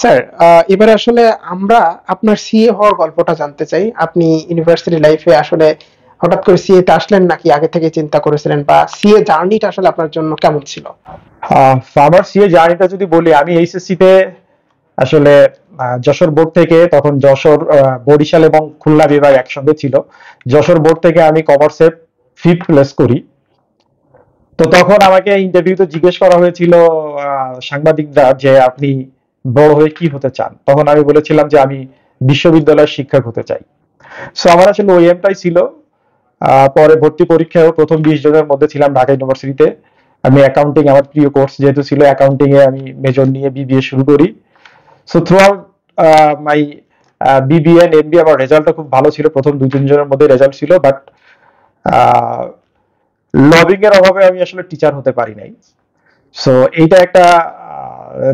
sir এবার আসলে আমরা আপনার সিএ হওয়ার গল্পটা জানতে চাই আপনি ইউনিভার্সিটি লাইফে আসলে হঠাৎ করে সিএ তে আসলেন নাকি আগে থেকে চিন্তা করেছিলেন বা সিএ জার্নিটা আসলে আপনার জন্য কেমন ছিল আমার সিএ জার্নিটা যদি বলি আমি এইচএসসি তে আসলে যশোর বোর্ড থেকে তখন যশোর বরিশাল এবং খুলনা বিভাগ একসঙ্গে ছিল যশোর বোর্ড থেকে আমি কমার্সে ফিফথ প্লেস করি তো তখন আমাকে ইন্টারভিউতে জিজ্ঞেস করা হয়েছিল সাংবাদিকরা যে আপনি বড় হয়ে কি হতে চান তখন আমি বলেছিলাম যে আমি বিশ্ববিদ্যালয়ের শিক্ষক হতে চাই সো আমার আসলে ওই এমটাই ছিল পরে ভর্তি পরীক্ষায় প্রথম বিশ জনের মধ্যে ছিলাম ঢাকা ইউনিভার্সিটিতে আমি অ্যাকাউন্টিং আমার প্রিয় কোর্স যেহেতু ছিল অ্যাকাউন্টিং এ আমি মেজর নিয়ে বিবিএ শুরু করি so throughout my BBA and MB আমার রেজাল্টটা খুব ভালো ছিল প্রথম দুই তিনজনের মধ্যে রেজাল্ট ছিল বাট লবিং এর অভাবে আমি আসলে টিচার হতে পারি নাই সো এইটা একটা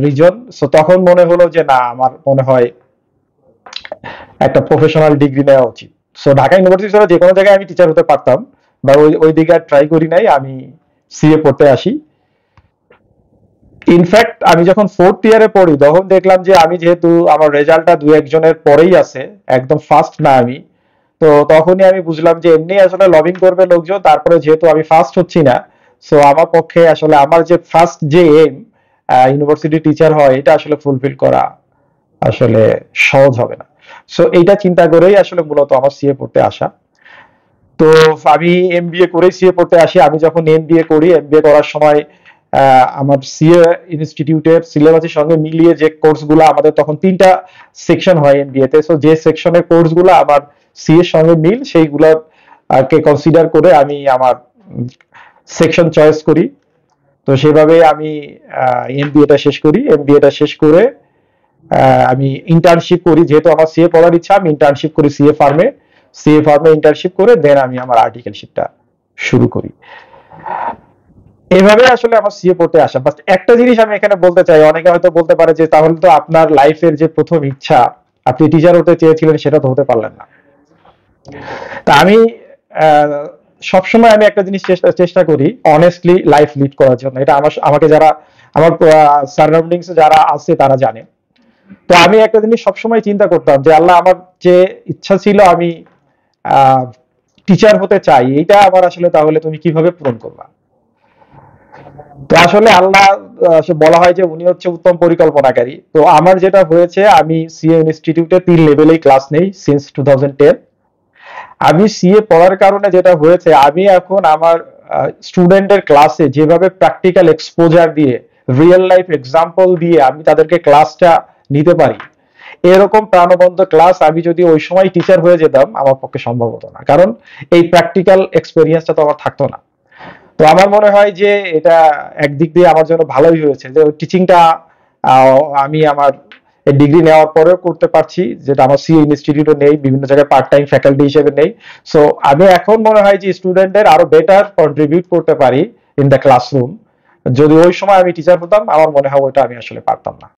রিজন সো তখন মনে হলো যে না আমার মনে হয় একটা প্রফেশনাল ডিগ্রি নেওয়া উচিত সো ঢাকা ইউনিভার্সিটি ছাড়া যে কোনো জায়গায় আমি টিচার হতে পারতাম বা ওই ওই দিকে আর ট্রাই করি নাই আমি সিএ পড়তে আসি ইনফ্যাক্ট আমি যখন ফোর্থ ইয়ারে পড়ি তখন দেখলাম যে আমি যেহেতু আমার রেজাল্টটা দু একজনের পরেই আছে একদম ফার্স্ট না আমি তো তখনই আমি বুঝলাম যে এমনি আসলে লবিং করবে লোকজন তারপরে যেহেতু আমি ফার্স্ট হচ্ছি না সো আমার পক্ষে আসলে আমার যে ফার্স্ট যে এম ইউনিভার্সিটি টিচার হয় এটা আসলে ফুলফিল করা আসলে সহজ হবে না সো এইটা চিন্তা করেই আসলে মূলত আমার সিএ পড়তে আসা তো আমি এমবিএ করেই সিএ পড়তে আসি আমি যখন এমবিএ করি এমবিএ করার সময় আমার সিএ ইনস্টিটিউটের সিলেবাসের সঙ্গে মিলিয়ে যে কোর্সগুলো আমাদের তখন তিনটা সেকশন হয় এমবিএ তে সো যে সেকশনের কোর্সগুলো আমার সিএ এর সঙ্গে মিল সেইগুলো কে কনসিডার করে আমি আমার সেকশন চয়েস করি তো সেভাবে আমি এমবিএটা শেষ করি এমবিএটা শেষ করে আমি ইন্টার্নশিপ করি যেহেতু আমার সিএ পড়ার ইচ্ছা আমি ইন্টার্নশিপ করি সিএ ফার্মে সিএ ফার্মে ইন্টার্নশিপ করে দেন আমি আমার আর্টিকেলশিপটা শুরু করি এভাবে আসলে আমার সিএ পড়তে আসা বাট একটা জিনিস আমি এখানে বলতে চাই অনেকে হয়তো বলতে পারে যে তাহলে তো আপনার লাইফের যে প্রথম ইচ্ছা আপনি টিচার হতে চেয়েছিলেন সেটা তো হতে পারলেন না তা আমি সবসময় আমি একটা জিনিস চেষ্টা চেষ্টা করি অনেস্টলি লাইফ লিড করার জন্য এটা আমার আমাকে যারা আমার সারাউন্ডিংস যারা আছে তারা জানে তো আমি একটা জিনিস সবসময় চিন্তা করতাম যে আল্লাহ আমার যে ইচ্ছা ছিল আমি টিচার হতে চাই এটা আমার আসলে তাহলে তুমি কিভাবে পূরণ করবা তো আসলে আল্লাহ বলা হয় যে উনি হচ্ছে উত্তম পরিকল্পনাকারী তো আমার যেটা হয়েছে আমি সিএ ইনস্টিটিউটে তিন লেভেলেই ক্লাস নেই সিন্স টু থাউজেন্ড টেন আমি সিএ পড়ার কারণে যেটা হয়েছে আমি এখন আমার স্টুডেন্টের ক্লাসে যেভাবে প্র্যাকটিক্যাল এক্সপোজার দিয়ে রিয়েল লাইফ এক্সাম্পল দিয়ে আমি তাদেরকে ক্লাসটা নিতে পারি এরকম প্রাণবন্ত ক্লাস আমি যদি ওই সময় টিচার হয়ে যেতাম আমার পক্ষে সম্ভব হতো না কারণ এই প্র্যাকটিক্যাল এক্সপেরিয়েন্সটা তো আমার থাকতো না তো আমার মনে হয় যে এটা একদিক দিয়ে আমার জন্য ভালোই হয়েছে যে টিচিংটা আমি আমার ডিগ্রি নেওয়ার পরেও করতে পারছি যেটা আমার সি ইনস্টিটিউটও নেই বিভিন্ন জায়গায় পার্ট টাইম ফ্যাকাল্টি হিসেবে নেই সো আমি এখন মনে হয় যে স্টুডেন্টদের আরো বেটার কন্ট্রিবিউট করতে পারি ইন দ্য ক্লাসরুম যদি ওই সময় আমি টিচার হতাম আমার মনে হয় ওইটা আমি আসলে পারতাম না